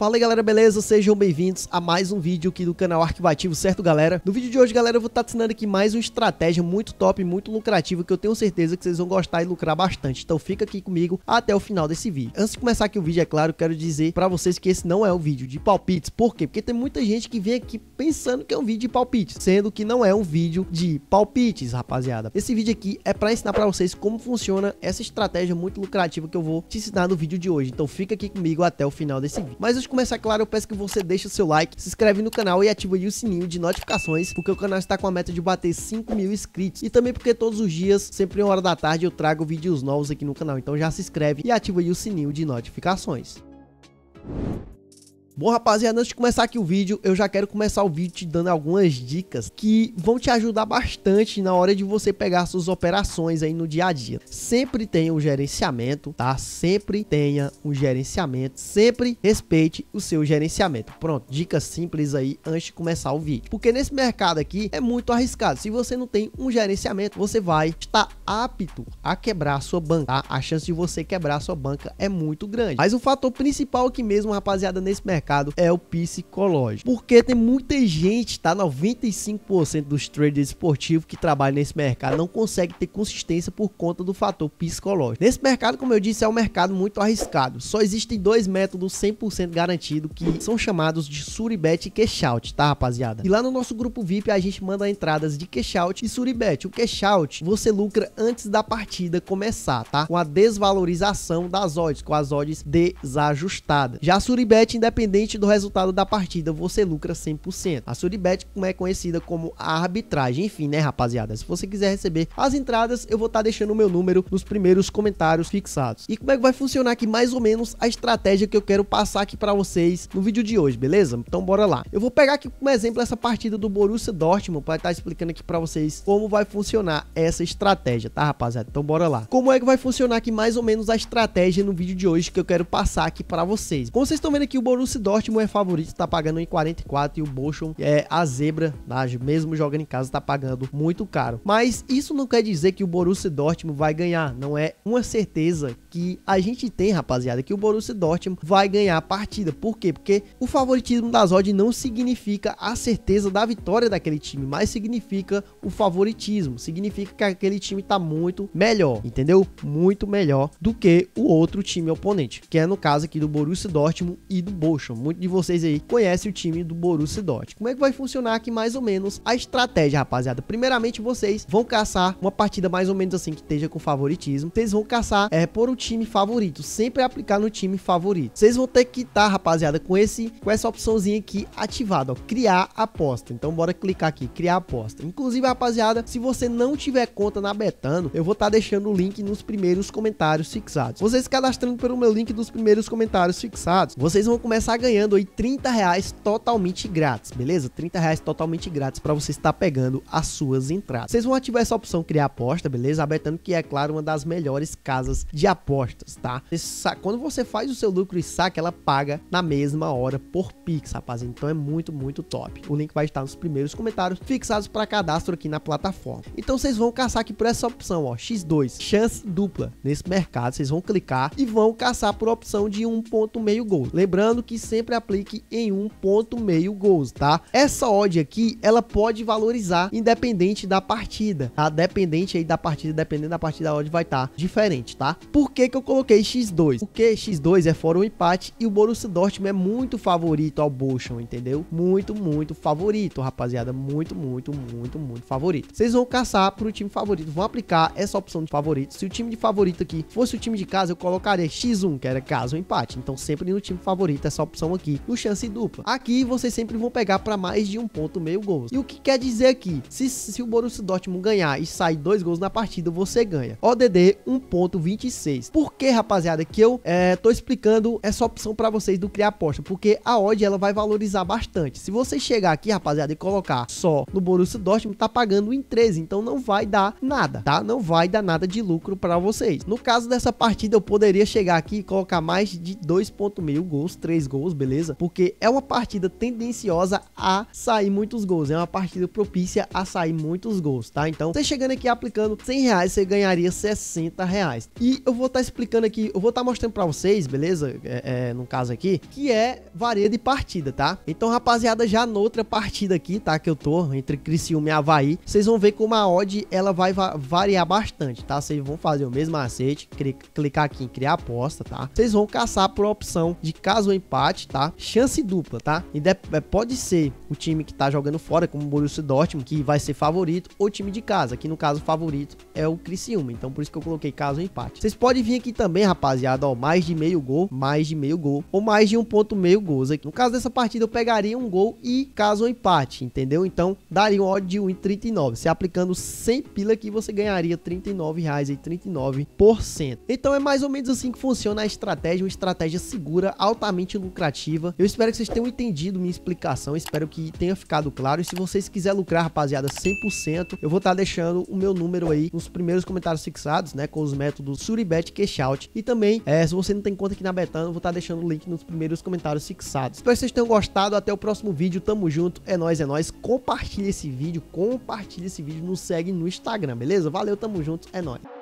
Fala aí galera, beleza? Sejam bem-vindos a mais um vídeo aqui do canal Arquivativo, certo galera? No vídeo de hoje, galera, eu vou estar tá ensinando aqui mais uma estratégia muito top, muito lucrativa, que eu tenho certeza que vocês vão gostar e lucrar bastante. Então fica aqui comigo até o final desse vídeo. Antes de começar aqui o vídeo, é claro, quero dizer para vocês que esse não é um vídeo de palpites. Por quê? Porque tem muita gente que vem aqui pensando que é um vídeo de palpites, sendo que não é um vídeo de palpites, rapaziada. Esse vídeo aqui é para ensinar para vocês como funciona essa estratégia muito lucrativa que eu vou te ensinar no vídeo de hoje. Então fica aqui comigo até o final desse vídeo. Mas os começar, é claro, eu peço que você deixe o seu like, se inscreve no canal e ativa o sininho de notificações, porque o canal está com a meta de bater 5 mil inscritos. E também porque todos os dias, sempre em hora da tarde, eu trago vídeos novos aqui no canal. Então já se inscreve e ativa o sininho de notificações. Bom, rapaziada, antes de começar aqui o vídeo, eu já quero começar o vídeo te dando algumas dicas que vão te ajudar bastante na hora de você pegar suas operações aí no dia a dia. Sempre tenha um gerenciamento, tá? Sempre tenha um gerenciamento, sempre respeite o seu gerenciamento. Pronto, dicas simples aí antes de começar o vídeo. Porque nesse mercado aqui é muito arriscado. Se você não tem um gerenciamento, você vai estar apto a quebrar a sua banca, tá? A chance de você quebrar a sua banca é muito grande. Mas o fator principal aqui mesmo, rapaziada, nesse mercado mercado é o psicológico. Porque tem muita gente, tá? 95% dos traders esportivos que trabalham nesse mercado não consegue ter consistência por conta do fator psicológico. Nesse mercado, como eu disse, é um mercado muito arriscado. Só existem dois métodos 100% garantido que são chamados de suribet e cash out, tá, rapaziada? E lá no nosso grupo VIP a gente manda entradas de cash out e suribet. O cash out você lucra antes da partida começar, tá? Com a desvalorização das odds, com as odds desajustadas. Já suribet independente independente do resultado da partida, você lucra 100%. A Suribet é conhecida como a arbitragem. Enfim, né, rapaziada? Se você quiser receber as entradas, eu vou estar tá deixando o meu número nos primeiros comentários fixados. E como é que vai funcionar aqui mais ou menos a estratégia que eu quero passar aqui para vocês no vídeo de hoje, beleza? Então bora lá. Eu vou pegar aqui como exemplo essa partida do Borussia Dortmund para estar tá explicando aqui para vocês como vai funcionar essa estratégia, tá, rapaziada? Então bora lá. Como é que vai funcionar aqui mais ou menos a estratégia no vídeo de hoje que eu quero passar aqui para vocês? Como vocês estão vendo aqui, o Borussia Dortmund é favorito, tá pagando em 44 e o Bochum é a zebra, tá? mesmo jogando em casa, tá pagando muito caro. Mas isso não quer dizer que o Borussia Dortmund vai ganhar, não é uma certeza que a gente tem, rapaziada, que o Borussia Dortmund vai ganhar a partida. Por quê? Porque o favoritismo das odds não significa a certeza da vitória daquele time, mas significa o favoritismo, significa que aquele time tá muito melhor, entendeu? Muito melhor do que o outro time oponente, que é no caso aqui do Borussia Dortmund e do Bochum acham? Muitos de vocês aí conhecem o time do Borussia Dortmund. Como é que vai funcionar aqui mais ou menos a estratégia, rapaziada? Primeiramente, vocês vão caçar uma partida mais ou menos assim que esteja com favoritismo. Vocês vão caçar é, por um time favorito, sempre aplicar no time favorito. Vocês vão ter que estar, tá, rapaziada, com esse com essa opçãozinha aqui ativada, ó, criar aposta. Então bora clicar aqui, criar aposta. Inclusive, rapaziada, se você não tiver conta na Betano, eu vou estar tá deixando o link nos primeiros comentários fixados. Vocês cadastrando pelo meu link dos primeiros comentários fixados, vocês vão começar a ganhando aí 30 reais totalmente grátis, beleza? 30 reais totalmente grátis para você estar pegando as suas entradas. Vocês vão ativar essa opção criar aposta, beleza? Abertando que é, claro, uma das melhores casas de apostas, tá? Quando você faz o seu lucro e saque, ela paga na mesma hora por Pix, rapaz. Então é muito, muito top. O link vai estar nos primeiros comentários fixados para cadastro aqui na plataforma. Então vocês vão caçar aqui por essa opção, ó, X2, chance dupla nesse mercado. Vocês vão clicar e vão caçar por opção de um ponto meio gol. Lembrando que sempre aplique em 1.5 gols, tá? Essa odd aqui, ela pode valorizar independente da partida, tá? Dependente aí da partida, dependendo da partida, a odd vai estar tá diferente, tá? Por que que eu coloquei X2? Porque X2 é fora o um empate e o Borussia Dortmund é muito favorito ao Bochum, entendeu? Muito, muito favorito, rapaziada. Muito, muito, muito, muito favorito. Vocês vão caçar pro time favorito, vão aplicar essa opção de favorito. Se o time de favorito aqui fosse o time de casa, eu colocaria X1, que era caso um empate. Então sempre no time favorito essa opção opção aqui no chance dupla. Aqui vocês sempre vão pegar para mais de um ponto meio gols. E o que quer dizer aqui? Se, se o Borussia Dortmund ganhar e sair dois gols na partida, você ganha. ODD 1.26. Por que, rapaziada, que eu é, tô explicando essa opção para vocês do criar aposta? Porque a odd ela vai valorizar bastante. Se você chegar aqui, rapaziada, e colocar só no Borussia Dortmund, tá pagando em 13, então não vai dar nada, tá? Não vai dar nada de lucro para vocês. No caso dessa partida, eu poderia chegar aqui e colocar mais de 2.5 gols, 3 gols, gols, beleza? Porque é uma partida tendenciosa a sair muitos gols, é uma partida propícia a sair muitos gols, tá? Então, você chegando aqui aplicando 100 reais, você ganharia 60 reais. E eu vou estar tá explicando aqui, eu vou estar tá mostrando para vocês, beleza? É, é, no caso aqui, que é varia de partida, tá? Então, rapaziada, já noutra partida aqui, tá? Que eu tô entre Criciúma e Havaí, vocês vão ver como a odd ela vai va variar bastante, tá? Vocês vão fazer o mesmo macete, clicar aqui em criar aposta, tá? Vocês vão caçar por opção de caso empate empate, tá? Chance dupla, tá? E é, pode ser o time que tá jogando fora, como o Borussia Dortmund, que vai ser favorito, ou time de casa, que no caso favorito é o Criciúma. Então por isso que eu coloquei caso empate. Vocês podem vir aqui também, rapaziada, ó, mais de meio gol, mais de meio gol, ou mais de um ponto meio gols aqui. No caso dessa partida eu pegaria um gol e caso um empate, entendeu? Então daria um ódio de 1,39. Se aplicando 100 pila aqui você ganharia R$ 39,39%. ,39%. Então é mais ou menos assim que funciona a estratégia, uma estratégia segura, altamente lucrativa eu espero que vocês tenham entendido minha explicação, espero que tenha ficado claro. E se vocês quiserem lucrar, rapaziada, 100%, eu vou estar tá deixando o meu número aí nos primeiros comentários fixados, né, com os métodos Suribet, Cashout. E também, é, se você não tem conta aqui na Betano, eu vou estar tá deixando o link nos primeiros comentários fixados. Espero que vocês tenham gostado, até o próximo vídeo, tamo junto, é nóis, é nóis. Compartilha esse vídeo, compartilha esse vídeo, nos segue no Instagram, beleza? Valeu, tamo junto, é nóis.